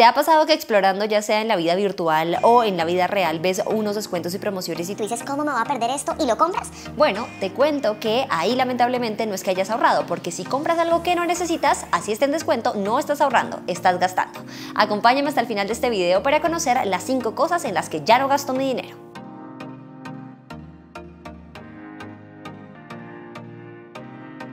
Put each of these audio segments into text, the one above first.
¿Te ha pasado que explorando, ya sea en la vida virtual o en la vida real, ves unos descuentos y promociones y tú dices, ¿cómo me va a perder esto? ¿Y lo compras? Bueno, te cuento que ahí lamentablemente no es que hayas ahorrado, porque si compras algo que no necesitas, así está en descuento, no estás ahorrando, estás gastando. Acompáñame hasta el final de este video para conocer las 5 cosas en las que ya no gasto mi dinero.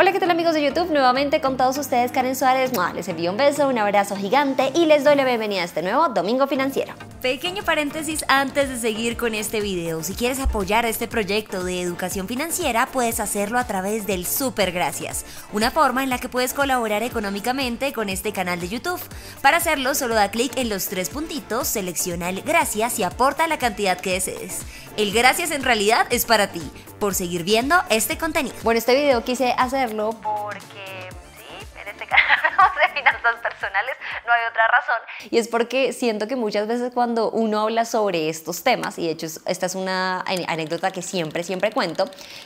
Hola, ¿qué tal amigos de YouTube? Nuevamente con todos ustedes Karen Suárez. Les envío un beso, un abrazo gigante y les doy la bienvenida a este nuevo Domingo Financiero. Pequeño paréntesis antes de seguir con este video. Si quieres apoyar este proyecto de educación financiera, puedes hacerlo a través del Super Gracias, una forma en la que puedes colaborar económicamente con este canal de YouTube. Para hacerlo, solo da clic en los tres puntitos, selecciona el Gracias y aporta la cantidad que desees. El Gracias en realidad es para ti, por seguir viendo este contenido. Bueno, este video quise hacerlo porque sí, en este canal de finanzas personales hay otra razón. Y es porque siento que muchas veces cuando uno habla sobre estos temas, y de hecho esta es una anécdota que siempre, siempre cuento,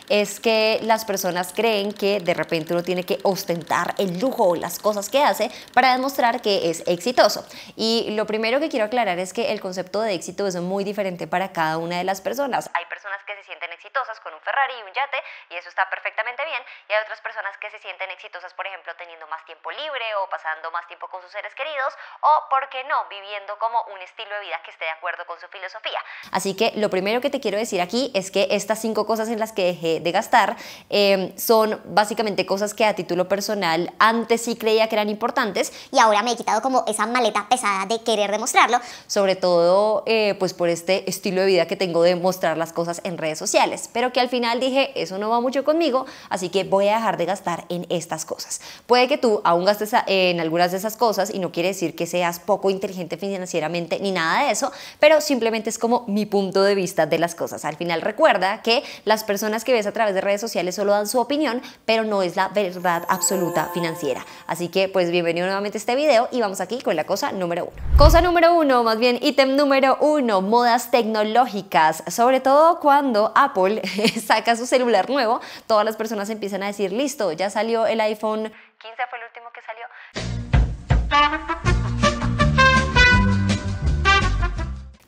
es que las personas creen que de repente uno tiene que ostentar el lujo o las cosas que hace para demostrar que es exitoso. Y lo primero que quiero aclarar es que el concepto de éxito es muy diferente para cada una de las personas. Hay personas que se sienten exitosas con un Ferrari y un yate y eso está perfectamente bien, y hay otras personas que se sienten exitosas, por ejemplo, teniendo más tiempo libre o pasando más tiempo con sus seres queridos o, por qué no, viviendo como un estilo de vida que esté de acuerdo con su filosofía. Así que lo primero que te quiero decir aquí es que estas cinco cosas en las que dejé de gastar em, son básicamente cosas que a título personal antes sí creía que eran importantes y ahora me he quitado como esa maleta pesada de querer demostrarlo, sobre todo eh, pues por este estilo de vida que tengo de mostrar las cosas en redes sociales, pero que al final dije, eso no va mucho conmigo, así que voy a dejar de gastar en estas cosas. Puede que tú aún gastes en algunas de esas cosas y no quieras decir que seas poco inteligente financieramente ni nada de eso, pero simplemente es como mi punto de vista de las cosas. Al final recuerda que las personas que ves a través de redes sociales solo dan su opinión, pero no es la verdad absoluta financiera. Así que pues bienvenido nuevamente a este video y vamos aquí con la cosa número uno. Cosa número uno, más bien ítem número uno, modas tecnológicas, sobre todo cuando Apple saca su celular nuevo, todas las personas empiezan a decir, listo, ya salió el iPhone 15 fue el último que salió.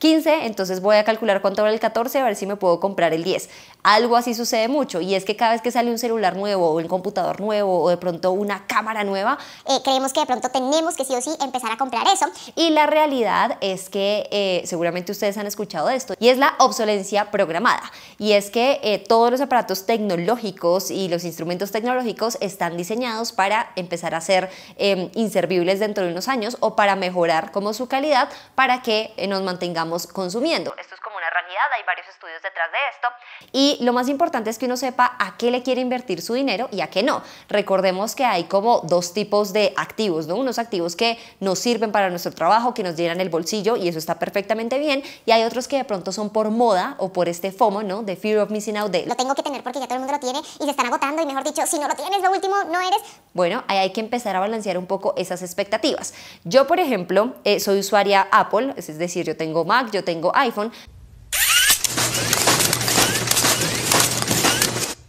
15, entonces voy a calcular cuánto vale el 14, a ver si me puedo comprar el 10. Algo así sucede mucho y es que cada vez que sale un celular nuevo o un computador nuevo o de pronto una cámara nueva, eh, creemos que de pronto tenemos que sí o sí empezar a comprar eso. Y la realidad es que eh, seguramente ustedes han escuchado esto y es la obsolencia programada. Y es que eh, todos los aparatos tecnológicos y los instrumentos tecnológicos están diseñados para empezar a ser em, inservibles dentro de unos años o para mejorar como su calidad para que nos mantengamos consumiendo. Estos hay varios estudios detrás de esto. Y lo más importante es que uno sepa a qué le quiere invertir su dinero y a qué no. Recordemos que hay como dos tipos de activos, ¿no? Unos activos que nos sirven para nuestro trabajo, que nos llenan el bolsillo y eso está perfectamente bien. Y hay otros que de pronto son por moda o por este FOMO, ¿no? De Fear of Missing Out, de lo tengo que tener porque ya todo el mundo lo tiene y se están agotando y mejor dicho, si no lo tienes, lo último no eres. Bueno, ahí hay que empezar a balancear un poco esas expectativas. Yo, por ejemplo, eh, soy usuaria Apple, es decir, yo tengo Mac, yo tengo iPhone,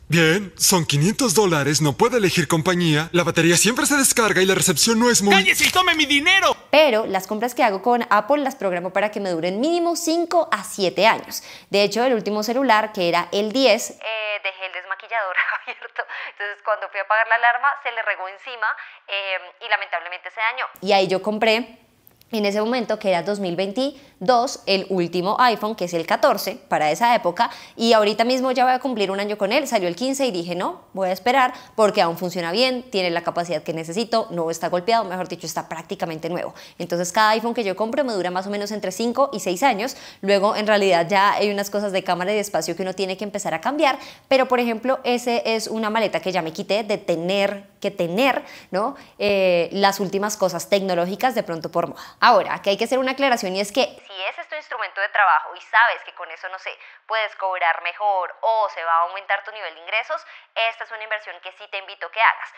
Bien, son 500 dólares, no puede elegir compañía, la batería siempre se descarga y la recepción no es muy... ¡Cállese y tome mi dinero! Pero las compras que hago con Apple las programo para que me duren mínimo 5 a 7 años. De hecho, el último celular, que era el 10... Eh, dejé el desmaquillador abierto, entonces cuando fui a apagar la alarma se le regó encima eh, y lamentablemente se dañó. Y ahí yo compré en ese momento que era 2022, el último iPhone, que es el 14 para esa época, y ahorita mismo ya voy a cumplir un año con él, salió el 15 y dije, no, voy a esperar porque aún funciona bien, tiene la capacidad que necesito, no está golpeado, mejor dicho, está prácticamente nuevo. Entonces cada iPhone que yo compro me dura más o menos entre 5 y 6 años, luego en realidad ya hay unas cosas de cámara y de espacio que uno tiene que empezar a cambiar, pero por ejemplo, ese es una maleta que ya me quité de tener que tener, ¿no? Eh, las últimas cosas tecnológicas de pronto por moda. Ahora, que hay que hacer una aclaración y es que si ese es tu instrumento de trabajo y sabes que con eso, no sé, puedes cobrar mejor o se va a aumentar tu nivel de ingresos, esta es una inversión que sí te invito a que hagas.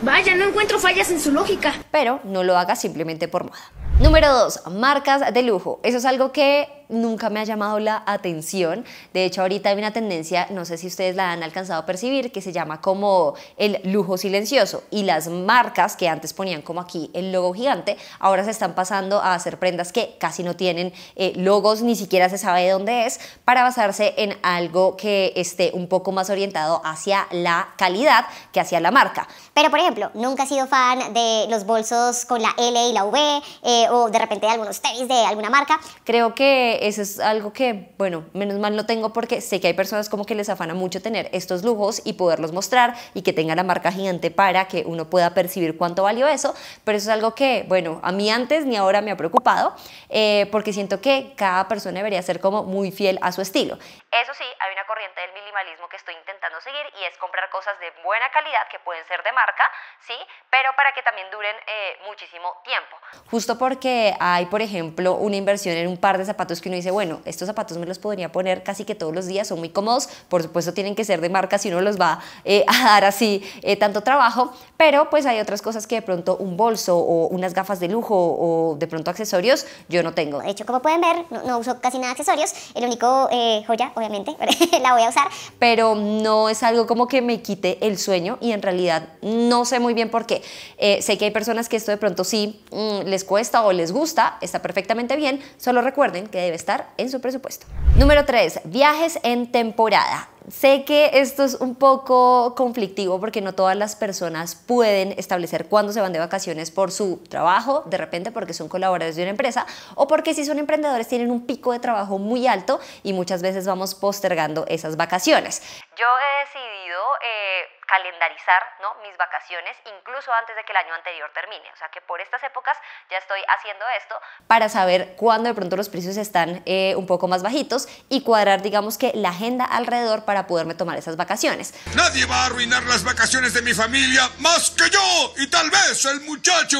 Vaya, no encuentro fallas en su lógica. Pero no lo hagas simplemente por moda. Número 2. Marcas de lujo. Eso es algo que nunca me ha llamado la atención. De hecho, ahorita hay una tendencia, no sé si ustedes la han alcanzado a percibir, que se llama como el lujo silencioso. Y las marcas que antes ponían como aquí el logo gigante, ahora se están pasando a hacer prendas que casi no tienen eh, logos, ni siquiera se sabe de dónde es, para basarse en algo que esté un poco más orientado hacia la calidad que hacia la marca. Pero, por ejemplo, nunca he sido fan de los bolsos con la L y la V, eh, o de repente de algunos tenis de alguna marca. Creo que eso es algo que, bueno, menos mal lo tengo porque sé que hay personas como que les afana mucho tener estos lujos y poderlos mostrar y que tenga la marca gigante para que uno pueda percibir cuánto valió eso, pero eso es algo que, bueno, a mí antes ni ahora me ha preocupado eh, porque siento que cada persona debería ser como muy fiel a su estilo. Eso sí, hay una corriente del minimalismo que estoy intentando seguir y es comprar cosas de buena calidad que pueden ser de marca, ¿sí? Pero para que también duren eh, muchísimo tiempo. Justo porque hay, por ejemplo, una inversión en un par de zapatos que uno dice, bueno, estos zapatos me los podría poner casi que todos los días, son muy cómodos, por supuesto tienen que ser de marca si uno los va eh, a dar así eh, tanto trabajo, pero pues hay otras cosas que de pronto un bolso o unas gafas de lujo o de pronto accesorios yo no tengo. De hecho, como pueden ver, no, uso casi nada de accesorios, el único joya, obviamente, la voy a usar. Pero no es algo como que me quite el sueño y en realidad no sé muy bien por qué. Eh, sé que hay personas que esto de pronto sí mm, les cuesta o les gusta, está perfectamente bien, solo recuerden que debe estar en su presupuesto. Número 3, viajes en temporada. Sé que esto es un poco conflictivo porque no todas las personas pueden establecer cuándo se van de vacaciones por su trabajo, de repente porque son colaboradores de una empresa o porque si son emprendedores tienen un pico de trabajo muy alto y muchas veces vamos postergando esas vacaciones. Yo he decidido... Eh, calendarizar ¿no? mis vacaciones incluso antes de que el año anterior termine. O sea que por estas épocas ya estoy haciendo esto para saber cuándo de pronto los precios están eh, un poco más bajitos y cuadrar digamos que la agenda alrededor para poderme tomar esas vacaciones. Nadie va a arruinar las vacaciones de mi familia más que yo y tal vez el muchacho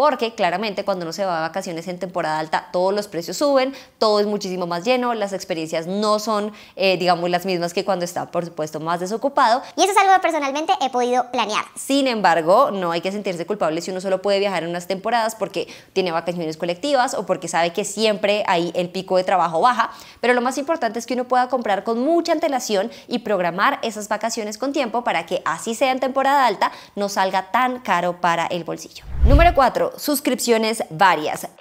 porque claramente cuando uno se va a vacaciones en temporada alta, todos los precios suben, todo es muchísimo más lleno, las experiencias no son, eh, digamos, las mismas que cuando está, por supuesto, más desocupado. Y eso es algo que personalmente he podido planear. Sin embargo, no hay que sentirse culpable si uno solo puede viajar en unas temporadas porque tiene vacaciones colectivas o porque sabe que siempre hay el pico de trabajo baja, pero lo más importante es que uno pueda comprar con mucha antelación y programar esas vacaciones con tiempo para que así sea en temporada alta, no salga tan caro para el bolsillo. Número 4. Suscripciones varias. Eh,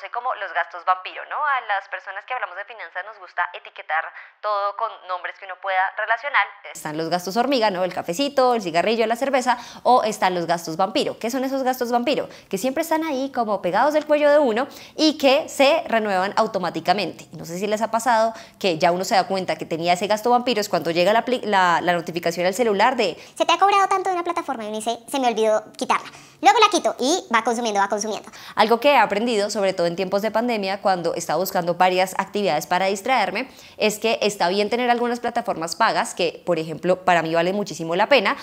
sé como los gastos vampiro, ¿no? A las personas que hablamos de finanzas nos gusta etiquetar todo con nombres que uno pueda relacionar. Están los gastos hormiga, ¿no? El cafecito, el cigarrillo, la cerveza, o están los gastos vampiro. ¿Qué son esos gastos vampiro? Que siempre están ahí como pegados del cuello de uno y que se renuevan automáticamente. No sé si les ha pasado que ya uno se da cuenta que tenía ese gasto vampiro, es cuando llega la, notificación al celular de se te ha cobrado tanto de una plataforma y uno dice se me olvidó quitarla. Luego la quito y va consumiendo, va consumiendo. Algo que he aprendido, sobre todo en tiempos de pandemia, cuando estaba buscando varias actividades para distraerme, es que está bien tener algunas plataformas pagas que, por ejemplo, para mí vale muchísimo la pena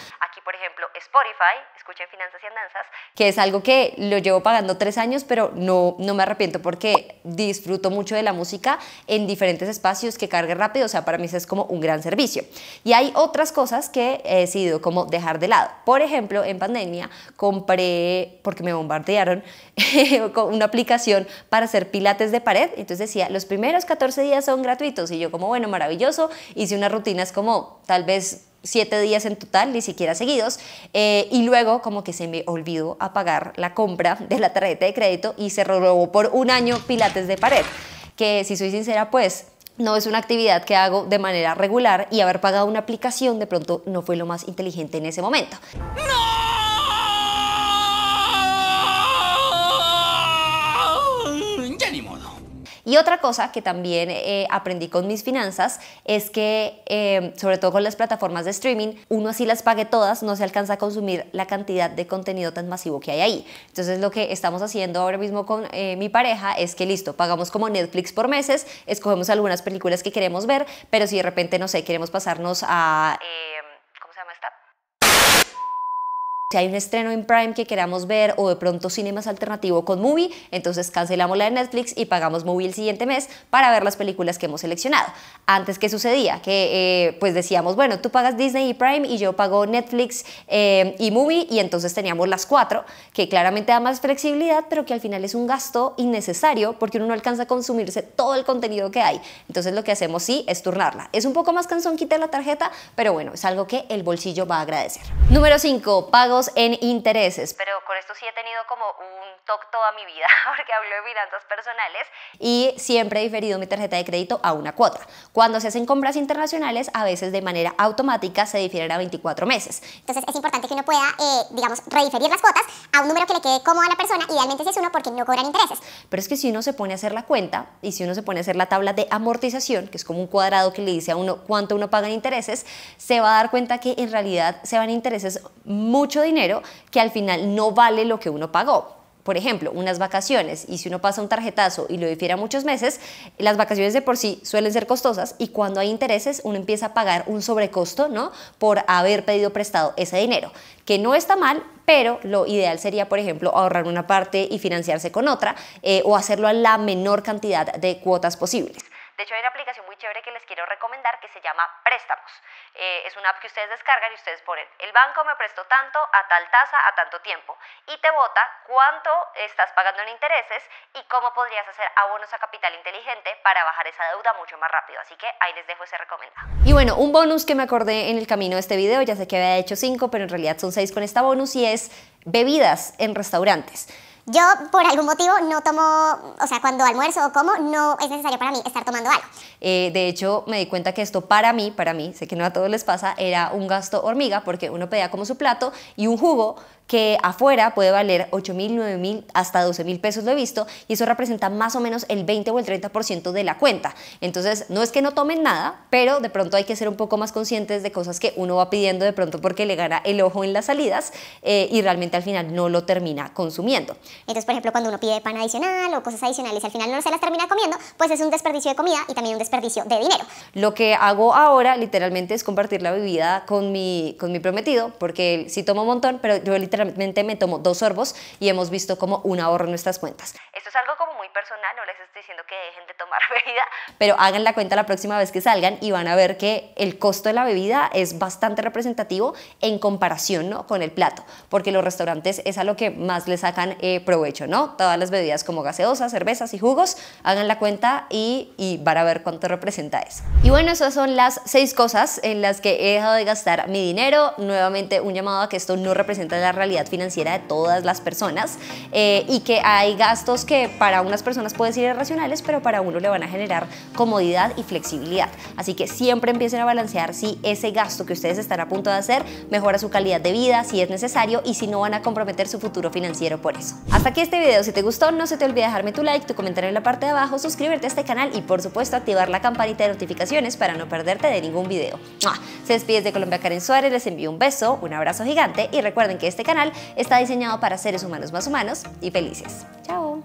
por ejemplo, Spotify, escuchen Finanzas y Andanzas, que es algo que lo llevo pagando tres años, pero no, no me arrepiento porque disfruto mucho de la música en diferentes espacios que cargue rápido, o sea, para mí eso es como un gran servicio. Y hay otras cosas que he decidido como dejar de lado. Por ejemplo, en pandemia compré, porque me bombardearon, una aplicación para hacer pilates de pared, entonces decía, los primeros 14 días son gratuitos, y yo como, bueno, maravilloso, hice unas rutinas como tal vez siete días en total, ni siquiera seguidos, eh, y luego como que se me olvidó apagar la compra de la tarjeta de crédito y se robó por un año pilates de pared, que si soy sincera pues no es una actividad que hago de manera regular y haber pagado una aplicación de pronto no fue lo más inteligente en ese momento. ¡No! Y otra cosa que también eh, aprendí con mis finanzas es que, em, sobre todo con las plataformas de streaming, uno así las pague todas, no se alcanza a consumir la cantidad de contenido tan masivo que hay ahí. Entonces lo que estamos haciendo ahora mismo con eh, mi pareja es que listo, pagamos como Netflix por meses, escogemos algunas películas que queremos ver, pero si de repente, no sé, queremos pasarnos a... Eh, hay un estreno en Prime que queramos ver o de pronto cine alternativo con Movie, entonces cancelamos la de Netflix y pagamos Movie el siguiente mes para ver las películas que hemos seleccionado. Antes, ¿qué sucedía? Que eh, pues decíamos, bueno, tú pagas Disney y Prime y yo pago Netflix eh, y Movie y entonces teníamos las cuatro, que claramente da más flexibilidad, pero que al final es un gasto innecesario porque uno no alcanza a consumirse todo el contenido que hay. Entonces lo que hacemos sí es turnarla. Es un poco más cansón quitar la tarjeta, pero bueno, es algo que el bolsillo va a agradecer. Número 5. Pagos en intereses, pero con esto sí he tenido como un toque toda mi vida, porque hablo de finanzas personales. Y siempre he diferido mi tarjeta de crédito a una cuota. Cuando se hacen compras internacionales, a veces de manera automática se difieren a 24 meses. Entonces es importante que uno pueda, eh, digamos, rediferir las cuotas a un número que le quede cómodo a la persona, idealmente si es uno, porque no cobran intereses. Pero es que si uno se pone a hacer la cuenta y si uno se pone a hacer la tabla de amortización, que es como un cuadrado que le dice a uno cuánto uno paga en intereses, se va a dar cuenta que en realidad se van intereses mucho dinero que al final no vale lo que uno pagó por ejemplo, unas vacaciones y si uno pasa un tarjetazo y lo difiere muchos meses, las vacaciones de por sí suelen ser costosas y cuando hay intereses uno empieza a pagar un sobrecosto, ¿no? Por haber pedido prestado ese dinero, que no está mal, pero lo ideal sería, por ejemplo, ahorrar una parte y financiarse con otra eh, o hacerlo a la menor cantidad de cuotas posibles. De hecho, hay una aplicación muy chévere que les quiero recomendar que se llama Préstamos. Eh, es una app que ustedes descargan y ustedes ponen, el banco me prestó tanto a tal tasa a tanto tiempo y te vota cuánto estás pagando en intereses y cómo podrías hacer abonos a capital inteligente para bajar esa deuda mucho más rápido. Así que ahí les dejo ese recomendado. Y bueno, un bonus que me acordé en el camino de este video, ya sé que había hecho cinco, pero en realidad son seis con esta bonus y es bebidas en restaurantes. Yo, por algún motivo, no tomo, o sea, cuando almuerzo o como, no es necesario para mí estar tomando algo. Eh, de hecho, me di cuenta que esto para mí, para mí, sé que no a todos les pasa, era un gasto hormiga, porque uno pedía como su plato y un jugo que afuera puede valer 8 mil, 9 mil, hasta 12 mil pesos lo he visto, y eso representa más o menos el 20 o el 30% de la cuenta. Entonces, no es que no tomen nada, pero de pronto hay que ser un poco más conscientes de cosas que uno va pidiendo de pronto porque le gana el ojo en las salidas eh, y realmente al final no lo termina consumiendo. Entonces, por ejemplo, cuando uno pide pan adicional o cosas adicionales y al final no se las termina comiendo, pues es un desperdicio de comida y también un desperdicio de dinero. Lo que hago ahora literalmente es compartir la bebida con mi, con mi prometido, porque él sí tomo un montón, pero yo literalmente realmente me tomo dos sorbos y hemos visto como un ahorro en nuestras cuentas. Esto es algo como muy personal, no les estoy diciendo que dejen de tomar bebida, pero hagan la cuenta la próxima vez que salgan y van a ver que el costo de la bebida es bastante representativo en comparación ¿no? con el plato, porque los restaurantes es a lo que más le sacan eh, provecho, ¿no? Todas las bebidas como gaseosas, cervezas y jugos, hagan la cuenta y, y van a ver cuánto representa eso. Y bueno, esas son las seis cosas en las que he dejado de gastar mi dinero. Nuevamente un llamado a que esto no representa la realidad financiera de todas las personas eh, y que hay gastos que para unas personas pueden ser irracionales, pero para uno le van a generar comodidad y flexibilidad. Así que siempre empiecen a balancear si ese gasto que ustedes están a punto de hacer mejora su calidad de vida, si es necesario y si no van a comprometer su futuro financiero por eso. Hasta aquí este video, si te gustó no se te olvide dejarme tu like, tu comentario en la parte de abajo, suscribirte a este canal y por supuesto activar la campanita de notificaciones para no perderte de ningún video. Se despide de Colombia Karen Suárez, les envío un beso, un abrazo gigante y recuerden que este canal está diseñado para seres humanos más humanos y felices. ¡Chao!